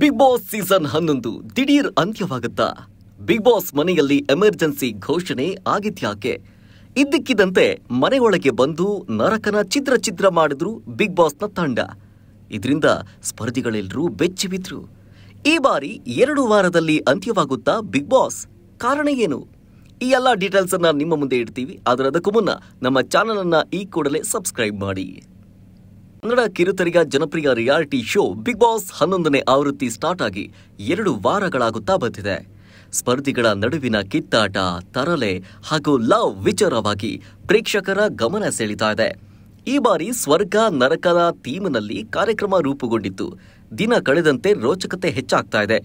big boss season ಹನ್ನೊಂದು ದಿಢೀರ್ ಅಂತ್ಯವಾಗುತ್ತಾ ಬಿಗ್ ಬಾಸ್ ಮನೆಯಲ್ಲಿ ಎಮರ್ಜೆನ್ಸಿ ಘೋಷಣೆ ಆಗಿದ್ಯಾಕೆ ಇದ್ದಕ್ಕಿದ್ದಂತೆ ಮನೆಯೊಳಗೆ ಬಂದು ನರಕನ ಚಿತ್ರ ಚಿತ್ರ ಮಾಡಿದ್ರು ಬಿಗ್ ಬಾಸ್ನ ತಂಡ ಇದರಿಂದ ಸ್ಪರ್ಧಿಗಳೆಲ್ಲರೂ ಬೆಚ್ಚಿ ಈ ಬಾರಿ ಎರಡು ವಾರದಲ್ಲಿ ಅಂತ್ಯವಾಗುತ್ತಾ ಬಿಗ್ ಬಾಸ್ ಕಾರಣ ಏನು ಈ ಎಲ್ಲ ಅನ್ನ ನಿಮ್ಮ ಮುಂದೆ ಇಡ್ತೀವಿ ಅದಕ್ಕೂ ಮುನ್ನ ನಮ್ಮ ಚಾನಲನ್ನ ಈ ಕೂಡಲೇ ಸಬ್ಸ್ಕ್ರೈಬ್ ಮಾಡಿ ಕನ್ನಡ ಕಿರುತೆರೆಯ ಜನಪ್ರಿಯ ರಿಯಾಲಿಟಿ ಶೋ ಬಿಗ್ ಬಾಸ್ ಹನ್ನೊಂದನೇ ಆವೃತ್ತಿ ಸ್ಟಾರ್ಟ್ ಆಗಿ ಎರಡು ವಾರಗಳಾಗುತ್ತಾ ಬಂದಿದೆ ಸ್ಪರ್ಧಿಗಳ ನಡುವಿನ ಕಿತ್ತಾಟ ತರಲೆ ಹಾಗೂ ಲವ್ ವಿಚಾರವಾಗಿ ಪ್ರೇಕ್ಷಕರ ಗಮನ ಸೆಳೀತಾ ಇದೆ ಈ ಬಾರಿ ಸ್ವರ್ಗ ನರಕದ ಥೀಮ್ನಲ್ಲಿ ಕಾರ್ಯಕ್ರಮ ರೂಪುಗೊಂಡಿತ್ತು ದಿನ ಕಳೆದಂತೆ ರೋಚಕತೆ ಹೆಚ್ಚಾಗ್ತಾ ಇದೆ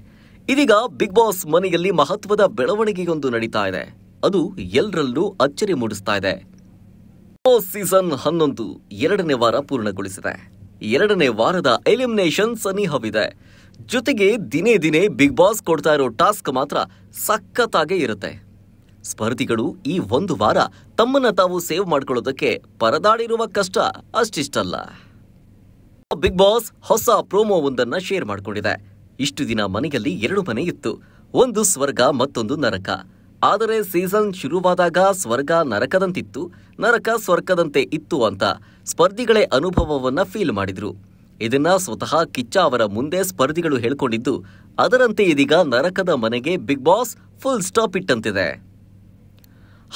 ಇದೀಗ ಬಿಗ್ ಬಾಸ್ ಮನೆಯಲ್ಲಿ ಮಹತ್ವದ ಬೆಳವಣಿಗೆಯೊಂದು ನಡೀತಾ ಇದೆ ಅದು ಎಲ್ಲರಲ್ಲೂ ಅಚ್ಚರಿ ಮೂಡಿಸ್ತಾ ಇದೆ ಸೀಸನ್ ಹನ್ನೊಂದು ಎರಡನೇ ವಾರ ಪೂರ್ಣಗೊಳಿಸಿದೆ ಎರಡನೇ ವಾರದ ಎಲಿಮಿನೇಷನ್ ಸನಿಹವಿದೆ ಜೊತೆಗೆ ದಿನೇ ದಿನೇ ಬಿಗ್ ಬಾಸ್ ಕೊಡ್ತಾ ಇರೋ ಟಾಸ್ಕ್ ಮಾತ್ರ ಸಖತ್ತಾಗೇ ಇರುತ್ತೆ ಸ್ಪರ್ಧಿಗಳು ಈ ಒಂದು ವಾರ ತಮ್ಮನ್ನ ತಾವು ಸೇವ್ ಮಾಡ್ಕೊಳ್ಳೋದಕ್ಕೆ ಪರದಾಡಿರುವ ಕಷ್ಟ ಅಷ್ಟಿಷ್ಟಲ್ಲ ಬಿಗ್ ಬಾಸ್ ಹೊಸ ಪ್ರೋಮೋ ಒಂದನ್ನ ಶೇರ್ ಮಾಡಿಕೊಂಡಿದೆ ಇಷ್ಟು ದಿನ ಮನೆಯಲ್ಲಿ ಎರಡು ಮನೆ ಇತ್ತು ಒಂದು ಸ್ವರ್ಗ ಮತ್ತೊಂದು ನರಕ ಆದರೆ ಸೀಸನ್ ಶುರುವಾದಾಗ ಸ್ವರ್ಗ ನರಕದಂತಿತ್ತು ನರಕ ಸ್ವರ್ಗದಂತೆ ಇತ್ತು ಅಂತ ಸ್ಪರ್ಧಿಗಳೇ ಅನುಭವವನ್ನು ಫೀಲ್ ಮಾಡಿದ್ರು ಇದನ್ನ ಸ್ವತಃ ಕಿಚ್ಚ ಅವರ ಮುಂದೆ ಸ್ಪರ್ಧಿಗಳು ಹೇಳ್ಕೊಂಡಿದ್ದು ಅದರಂತೆ ಇದೀಗ ನರಕದ ಮನೆಗೆ ಬಿಗ್ ಬಾಸ್ ಫುಲ್ ಸ್ಟಾಪ್ ಇಟ್ಟಂತಿದೆ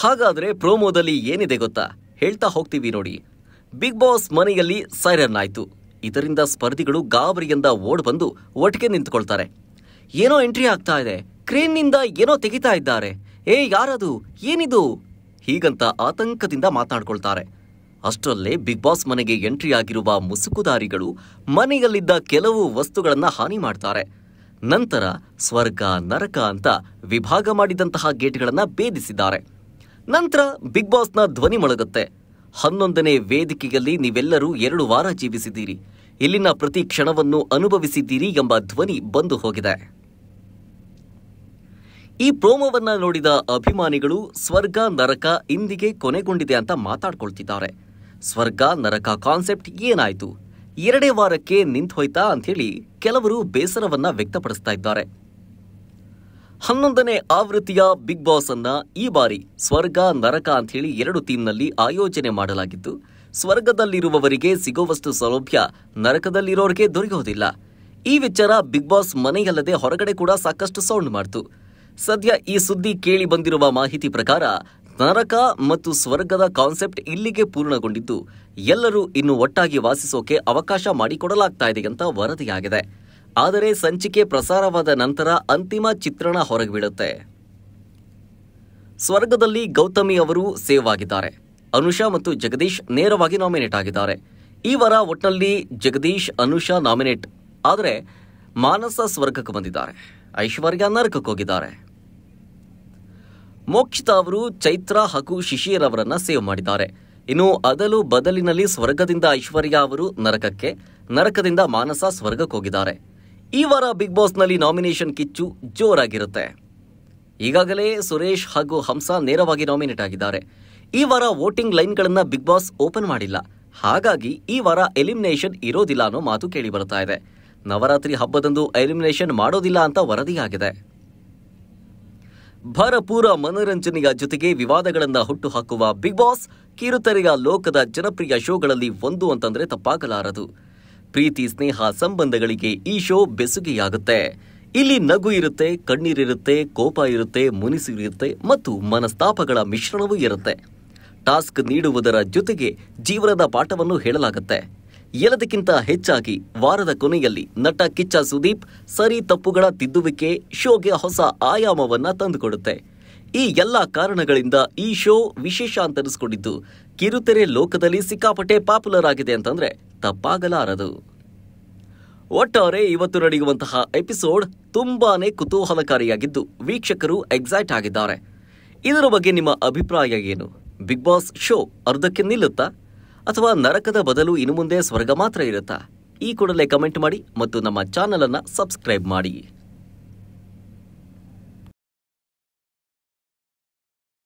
ಹಾಗಾದರೆ ಪ್ರೋಮೋದಲ್ಲಿ ಏನಿದೆ ಗೊತ್ತಾ ಹೇಳ್ತಾ ಹೋಗ್ತೀವಿ ನೋಡಿ ಬಿಗ್ ಬಾಸ್ ಮನೆಯಲ್ಲಿ ಸೈರನ್ ಆಯಿತು ಇದರಿಂದ ಸ್ಪರ್ಧಿಗಳು ಗಾಬರಿಯಿಂದ ಓಡ್ ಬಂದು ಒಟ್ಟಿಗೆ ನಿಂತ್ಕೊಳ್ತಾರೆ ಏನೋ ಎಂಟ್ರಿ ಆಗ್ತಾ ಇದೆ ಕ್ರೇನ್ನಿಂದ ಏನೋ ತೆಗಿತಾ ಇದ್ದಾರೆ ಏ ಯಾರದು ಏನಿದು ಹೀಗಂತ ಆತಂಕದಿಂದ ಮಾತಾಡ್ಕೊಳ್ತಾರೆ ಅಷ್ಟರಲ್ಲೇ ಬಿಗ್ ಬಾಸ್ ಮನೆಗೆ ಎಂಟ್ರಿಯಾಗಿರುವ ಮುಸುಕುದಾರಿಗಳು ಮನೆಯಲ್ಲಿದ್ದ ಕೆಲವು ವಸ್ತುಗಳನ್ನು ಹಾನಿ ಮಾಡ್ತಾರೆ ನಂತರ ಸ್ವರ್ಗ ನರಕ ಅಂತ ವಿಭಾಗ ಮಾಡಿದಂತಹ ಗೇಟ್ಗಳನ್ನ ಭೇದಿಸಿದ್ದಾರೆ ನಂತರ ಬಿಗ್ ಬಾಸ್ನ ಧ್ವನಿ ಮೊಳಗುತ್ತೆ ಹನ್ನೊಂದನೇ ವೇದಿಕೆಯಲ್ಲಿ ನೀವೆಲ್ಲರೂ ಎರಡು ವಾರ ಜೀವಿಸಿದ್ದೀರಿ ಇಲ್ಲಿನ ಪ್ರತಿ ಕ್ಷಣವನ್ನು ಅನುಭವಿಸಿದ್ದೀರಿ ಎಂಬ ಧ್ವನಿ ಬಂದು ಹೋಗಿದೆ ಈ ಪ್ರೋಮೋವನ್ನ ನೋಡಿದ ಅಭಿಮಾನಿಗಳು ಸ್ವರ್ಗ ನರಕ ಇಂದಿಗೆ ಕೊನೆಗೊಂಡಿದೆ ಅಂತ ಮಾತಾಡ್ಕೊಳ್ತಿದ್ದಾರೆ ಸ್ವರ್ಗ ನರಕ ಕಾನ್ಸೆಪ್ಟ್ ಏನಾಯ್ತು ಎರಡೇ ವಾರಕ್ಕೆ ನಿಂತು ಹೋಯ್ತಾ ಅಂಥೇಳಿ ಕೆಲವರು ಬೇಸರವನ್ನ ವ್ಯಕ್ತಪಡಿಸ್ತಾ ಇದ್ದಾರೆ ಹನ್ನೊಂದನೇ ಆವೃತ್ತಿಯ ಬಿಗ್ ಬಾಸ್ ಅನ್ನ ಈ ಬಾರಿ ಸ್ವರ್ಗ ನರಕ ಅಂಥೇಳಿ ಎರಡು ಟೀಮ್ನಲ್ಲಿ ಆಯೋಜನೆ ಮಾಡಲಾಗಿದ್ದು ಸ್ವರ್ಗದಲ್ಲಿರುವವರಿಗೆ ಸಿಗೋವಷ್ಟು ಸೌಲಭ್ಯ ನರಕದಲ್ಲಿರೋರಿಗೆ ದೊರೆಯೋದಿಲ್ಲ ಈ ವಿಚಾರ ಬಿಗ್ ಬಾಸ್ ಮನೆಯಲ್ಲದೆ ಹೊರಗಡೆ ಕೂಡ ಸಾಕಷ್ಟು ಸೌಂಡ್ ಮಾಡ್ತು ಸದ್ಯ ಈ ಸುದ್ದಿ ಕೇಳಿ ಬಂದಿರುವ ಮಾಹಿತಿ ಪ್ರಕಾರ ನರಕ ಮತ್ತು ಸ್ವರ್ಗದ ಕಾನ್ಸೆಪ್ಟ್ ಇಲ್ಲಿಗೆ ಪೂರ್ಣಗೊಂಡಿದ್ದು ಎಲ್ಲರೂ ಇನ್ನು ಒಟ್ಟಾಗಿ ವಾಸಿಸೋಕೆ ಅವಕಾಶ ಮಾಡಿಕೊಡಲಾಗ್ತಾ ಇದೆ ಅಂತ ವರದಿಯಾಗಿದೆ ಆದರೆ ಸಂಚಿಕೆ ಪ್ರಸಾರವಾದ ನಂತರ ಅಂತಿಮ ಚಿತ್ರಣ ಹೊರಗೆ ಬೀಳುತ್ತೆ ಸ್ವರ್ಗದಲ್ಲಿ ಗೌತಮಿ ಅವರು ಸೇವ್ ಆಗಿದ್ದಾರೆ ಅನುಷಾ ಮತ್ತು ಜಗದೀಶ್ ನೇರವಾಗಿ ನಾಮಿನೇಟ್ ಆಗಿದ್ದಾರೆ ಈ ವಾರ ಒಟ್ನಲ್ಲಿ ಜಗದೀಶ್ ಅನುಷಾ ನಾಮಿನೇಟ್ ಆದರೆ ಮಾನಸ ಸ್ವರ್ಗಕ್ಕೆ ಬಂದಿದ್ದಾರೆ ಐಶ್ವರ್ಯ ನರಕಕ್ಕೆ ಹೋಗಿದ್ದಾರೆ ಮೋಕ್ಷಿತ ಅವರು ಚೈತ್ರ ಹಾಗೂ ಶಿಶಿಯರವರನ್ನ ಸೇವ್ ಮಾಡಿದ್ದಾರೆ ಇನ್ನು ಅದಲು ಬದಲಿನಲ್ಲಿ ಸ್ವರ್ಗದಿಂದ ಐಶ್ವರ್ಯ ಅವರು ನರಕಕ್ಕೆ ನರಕದಿಂದ ಮಾನಸ ಸ್ವರ್ಗಕ್ಕೆ ಹೋಗಿದ್ದಾರೆ ಈ ವಾರ ಬಿಗ್ ಬಾಸ್ನಲ್ಲಿ ನಾಮಿನೇಷನ್ ಕಿಚ್ಚು ಜೋರಾಗಿರುತ್ತೆ ಈಗಾಗಲೇ ಸುರೇಶ್ ಹಾಗೂ ಹಂಸ ನೇರವಾಗಿ ನಾಮಿನೇಟ್ ಆಗಿದ್ದಾರೆ ಈ ವಾರ ವೋಟಿಂಗ್ ಲೈನ್ಗಳನ್ನು ಬಿಗ್ ಬಾಸ್ ಓಪನ್ ಮಾಡಿಲ್ಲ ಹಾಗಾಗಿ ಈ ವಾರ ಎಲಿಮಿನೇಷನ್ ಇರೋದಿಲ್ಲ ಅನ್ನೋ ಮಾತು ಕೇಳಿ ಬರ್ತಾ ಇದೆ ನವರಾತ್ರಿ ಹಬ್ಬದಂದು ಎಲಿಮಿನೇಷನ್ ಮಾಡೋದಿಲ್ಲ ಅಂತ ವರದಿಯಾಗಿದೆ ಭರಪೂರ ಮನರಂಜನೆಯ ಜೊತೆಗೆ ವಿವಾದಗಳನ್ನ ಹುಟ್ಟು ಹಾಕುವ ಬಿಗ್ ಬಾಸ್ ಕಿರುತೆರೆಯ ಲೋಕದ ಜನಪ್ರಿಯ ಶೋಗಳಲ್ಲಿ ಒಂದು ಅಂತಂದ್ರೆ ತಪ್ಪಾಗಲಾರದು ಪ್ರೀತಿ ಸ್ನೇಹ ಸಂಬಂಧಗಳಿಗೆ ಈ ಶೋ ಬೆಸುಗೆಯಾಗುತ್ತೆ ಇಲ್ಲಿ ನಗು ಇರುತ್ತೆ ಕಣ್ಣೀರಿರುತ್ತೆ ಕೋಪ ಇರುತ್ತೆ ಮುನಿಸಿರುತ್ತೆ ಮತ್ತು ಮನಸ್ತಾಪಗಳ ಮಿಶ್ರಣವೂ ಇರುತ್ತೆ ಟಾಸ್ಕ್ ನೀಡುವುದರ ಜೊತೆಗೆ ಜೀವನದ ಪಾಠವನ್ನು ಹೇಳಲಾಗುತ್ತೆ ಎಲ್ಲದಕ್ಕಿಂತ ಹೆಚ್ಚಾಗಿ ವಾರದ ಕೊನೆಯಲ್ಲಿ ನಟ ಕಿಚ್ಚ ಸುದೀಪ್ ಸರಿ ತಪ್ಪುಗಳ ತಿದ್ದುವಿಕೆ ಶೋಗೆ ಹೊಸ ಆಯಾಮವನ್ನ ತಂದುಕೊಡುತ್ತೆ ಈ ಎಲ್ಲ ಕಾರಣಗಳಿಂದ ಈ ಶೋ ವಿಶೇಷ ಅಂತರಿಸಿಕೊಂಡಿದ್ದು ಕಿರುತೆರೆ ಲೋಕದಲ್ಲಿ ಸಿಕ್ಕಾಪಟ್ಟೆ ಪಾಪ್ಯುಲರ್ ಆಗಿದೆ ಅಂತಂದ್ರೆ ತಪ್ಪಾಗಲಾರದು ಒಟ್ಟಾರೆ ಇವತ್ತು ನಡೆಯುವಂತಹ ಎಪಿಸೋಡ್ ತುಂಬಾನೇ ಕುತೂಹಲಕಾರಿಯಾಗಿದ್ದು ವೀಕ್ಷಕರು ಎಕ್ಸೈಟ್ ಆಗಿದ್ದಾರೆ ಇದರ ಬಗ್ಗೆ ನಿಮ್ಮ ಅಭಿಪ್ರಾಯ ಏನು ಬಿಗ್ ಬಾಸ್ ಶೋ ಅರ್ಧಕ್ಕೆ ನಿಲ್ಲುತ್ತಾ ಅಥವಾ ನರಕದ ಬದಲು ಇನ್ನು ಮುಂದೆ ಸ್ವರ್ಗ ಮಾತ್ರ ಇರುತ್ತಾ ಈ ಕೂಡಲೇ ಕಮೆಂಟ್ ಮಾಡಿ ಮತ್ತು ನಮ್ಮ ಚಾನಲನ್ನು ಸಬ್ಸ್ಕ್ರೈಬ್ ಮಾಡಿ